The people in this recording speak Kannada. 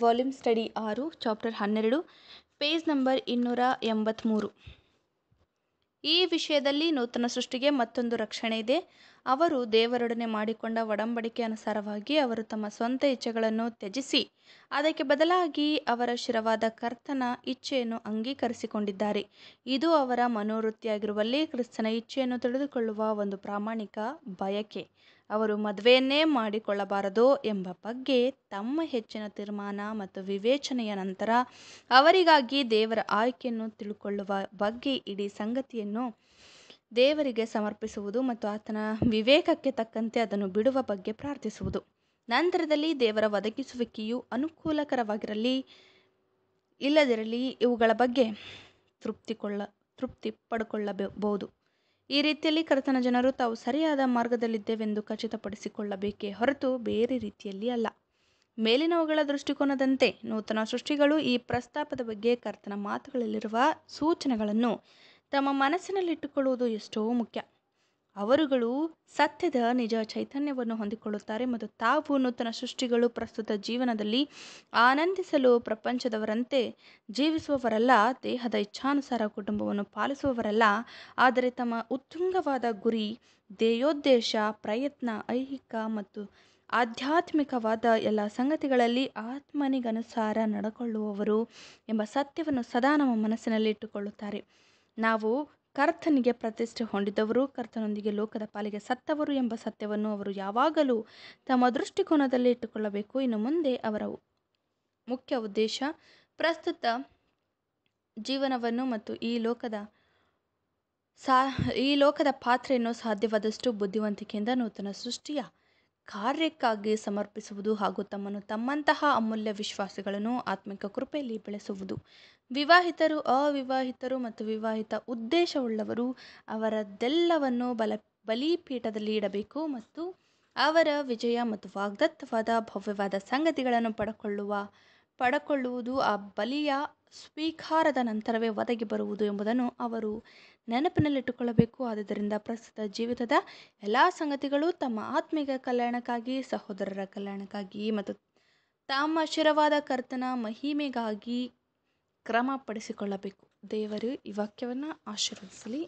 ವಾಲ್ಯೂಮ್ ಸ್ಟಡಿ ಆರು ಚಾಪ್ಟರ್ ಹನ್ನೆರಡು ಪೇಜ್ ನಂಬರ್ ಇನ್ನೂರ ಎಂಬತ್ತ್ಮೂರು ಈ ವಿಷಯದಲ್ಲಿ ನೂತನ ಸೃಷ್ಟಿಗೆ ಮತ್ತೊಂದು ರಕ್ಷಣೆ ಇದೆ ಅವರು ದೇವರೊಡನೆ ಮಾಡಿಕೊಂಡ ಒಡಂಬಡಿಕೆ ಅನುಸಾರವಾಗಿ ಅವರು ತಮ್ಮ ಸ್ವಂತ ಇಚ್ಛೆಗಳನ್ನು ತ್ಯಜಿಸಿ ಅದಕ್ಕೆ ಬದಲಾಗಿ ಅವರ ಶಿರವಾದ ಕರ್ತನ ಇಚ್ಛೆಯನ್ನು ಅಂಗೀಕರಿಸಿಕೊಂಡಿದ್ದಾರೆ ಇದು ಅವರ ಮನೋವೃತ್ತಿಯಾಗಿರುವಲ್ಲಿ ಕ್ರಿಸ್ತನ ಇಚ್ಛೆಯನ್ನು ತಿಳಿದುಕೊಳ್ಳುವ ಒಂದು ಪ್ರಾಮಾಣಿಕ ಬಯಕೆ ಅವರು ಮದುವೆಯನ್ನೇ ಮಾಡಿಕೊಳ್ಳಬಾರದು ಎಂಬ ಬಗ್ಗೆ ತಮ್ಮ ಹೆಚ್ಚಿನ ತೀರ್ಮಾನ ಮತ್ತು ವಿವೇಚನೆಯ ನಂತರ ಅವರಿಗಾಗಿ ದೇವರ ಆಯ್ಕೆಯನ್ನು ತಿಳಿದುಕೊಳ್ಳುವ ಬಗ್ಗೆ ಇಡೀ ಸಂಗತಿಯನ್ನು ದೇವರಿಗೆ ಸಮರ್ಪಿಸುವುದು ಮತ್ತು ಆತನ ವಿವೇಕಕ್ಕೆ ತಕ್ಕಂತೆ ಅದನ್ನು ಬಿಡುವ ಬಗ್ಗೆ ಪ್ರಾರ್ಥಿಸುವುದು ನಂತರದಲ್ಲಿ ದೇವರ ಒದಗಿಸುವಿಕೆಯು ಅನುಕೂಲಕರವಾಗಿರಲಿ ಇಲ್ಲದಿರಲಿ ಇವುಗಳ ಬಗ್ಗೆ ತೃಪ್ತಿಕೊಳ್ಳ ತೃಪ್ತಿ ಪಡ್ಕೊಳ್ಳಬಹುದು ಈ ರೀತಿಯಲ್ಲಿ ಕರ್ತನ ಜನರು ತಾವು ಸರಿಯಾದ ಮಾರ್ಗದಲ್ಲಿದ್ದೇವೆಂದು ಖಚಿತಪಡಿಸಿಕೊಳ್ಳಬೇಕೇ ಹೊರತು ಬೇರೆ ರೀತಿಯಲ್ಲಿ ಅಲ್ಲ ಮೇಲಿನವುಗಳ ದೃಷ್ಟಿಕೋನದಂತೆ ನೂತನ ಸೃಷ್ಟಿಗಳು ಈ ಪ್ರಸ್ತಾಪದ ಬಗ್ಗೆ ಕರ್ತನ ಮಾತುಗಳಲ್ಲಿರುವ ಸೂಚನೆಗಳನ್ನು ತಮ್ಮ ಮನಸ್ಸಿನಲ್ಲಿಟ್ಟುಕೊಳ್ಳುವುದು ಎಷ್ಟೋ ಮುಖ್ಯ ಅವರುಗಳು ಸತ್ಯದ ನಿಜ ಚೈತನ್ಯವನ್ನು ಹೊಂದಿಕೊಳ್ಳುತ್ತಾರೆ ಮತ್ತು ತಾವು ನೂತನ ಸೃಷ್ಟಿಗಳು ಪ್ರಸ್ತುತ ಜೀವನದಲ್ಲಿ ಆನಂದಿಸಲು ಪ್ರಪಂಚದವರಂತೆ ಜೀವಿಸುವವರಲ್ಲ ದೇಹದ ಇಚ್ಛಾನುಸಾರ ಕುಟುಂಬವನ್ನು ಪಾಲಿಸುವವರಲ್ಲ ಆದರೆ ತಮ್ಮ ಉತ್ತುಂಗವಾದ ಗುರಿ ಧ್ಯೇಯೋದ್ದೇಶ ಪ್ರಯತ್ನ ಐಹಿಕ ಮತ್ತು ಆಧ್ಯಾತ್ಮಿಕವಾದ ಎಲ್ಲ ಸಂಗತಿಗಳಲ್ಲಿ ಆತ್ಮನಿಗನುಸಾರ ನಡೆಕೊಳ್ಳುವವರು ಎಂಬ ಸತ್ಯವನ್ನು ಸದಾ ನಮ್ಮ ಮನಸ್ಸಿನಲ್ಲಿಟ್ಟುಕೊಳ್ಳುತ್ತಾರೆ ನಾವು ಕರ್ತನಿಗೆ ಪ್ರತಿಷ್ಠೆ ಹೊಂದಿದವರು ಕರ್ತನೊಂದಿಗೆ ಲೋಕದ ಪಾಲಿಗೆ ಸತ್ತವರು ಎಂಬ ಸತ್ಯವನ್ನು ಅವರು ಯಾವಾಗಲೂ ತಮ್ಮ ದೃಷ್ಟಿಕೋನದಲ್ಲಿ ಇಟ್ಟುಕೊಳ್ಳಬೇಕು ಇನ್ನು ಮುಂದೆ ಅವರ ಮುಖ್ಯ ಉದ್ದೇಶ ಪ್ರಸ್ತುತ ಜೀವನವನ್ನು ಮತ್ತು ಈ ಲೋಕದ ಸಾ ಈ ಲೋಕದ ಪಾತ್ರೆಯನ್ನು ಸಾಧ್ಯವಾದಷ್ಟು ಬುದ್ಧಿವಂತಿಕೆಯಿಂದ ನೂತನ ಸೃಷ್ಟಿಯ ಕಾರ್ಯಕ್ಕಾಗಿ ಸಮರ್ಪಿಸುವುದು ಹಾಗೂ ತಮ್ಮನ್ನು ತಮ್ಮಂತಹ ಅಮೂಲ್ಯ ವಿಶ್ವಾಸಗಳನ್ನು ಆತ್ಮಿಕ ಕೃಪೆಯಲ್ಲಿ ಬೆಳೆಸುವುದು ವಿವಾಹಿತರು ಅವಿವಾಹಿತರು ಮತ್ತು ವಿವಾಹಿತ ಉದ್ದೇಶವುಳ್ಳವರು ಅವರದ್ದೆಲ್ಲವನ್ನು ಬಲ ಬಲಿಪೀಠದಲ್ಲಿ ಇಡಬೇಕು ಮತ್ತು ಅವರ ವಿಜಯ ಮತ್ತು ವಾಗ್ದತ್ತವಾದ ಭವ್ಯವಾದ ಸಂಗತಿಗಳನ್ನು ಪಡ್ಕೊಳ್ಳುವ ಪಡಕೊಳ್ಳುವುದು ಆ ಬಲಿಯ ಸ್ವೀಕಾರದ ನಂತರವೇ ಒದಗಿ ಬರುವುದು ಎಂಬುದನ್ನು ಅವರು ನೆನಪಿನಲ್ಲಿಟ್ಟುಕೊಳ್ಳಬೇಕು ಆದ್ದರಿಂದ ಪ್ರಸ್ತುತ ಜೀವಿತದ ಎಲ್ಲ ಸಂಗತಿಗಳು ತಮ್ಮ ಆತ್ಮೀಯ ಕಲ್ಯಾಣಕ್ಕಾಗಿ ಸಹೋದರರ ಕಲ್ಯಾಣಕ್ಕಾಗಿ ಮತ್ತು ತಮ್ಮ ಶಿರವಾದ ಕರ್ತನ ಮಹಿಮೆಗಾಗಿ ಕ್ರಮಪಡಿಸಿಕೊಳ್ಳಬೇಕು ದೇವರು ಈ ವಾಕ್ಯವನ್ನು ಆಶೀರ್ವದಿಸಲಿ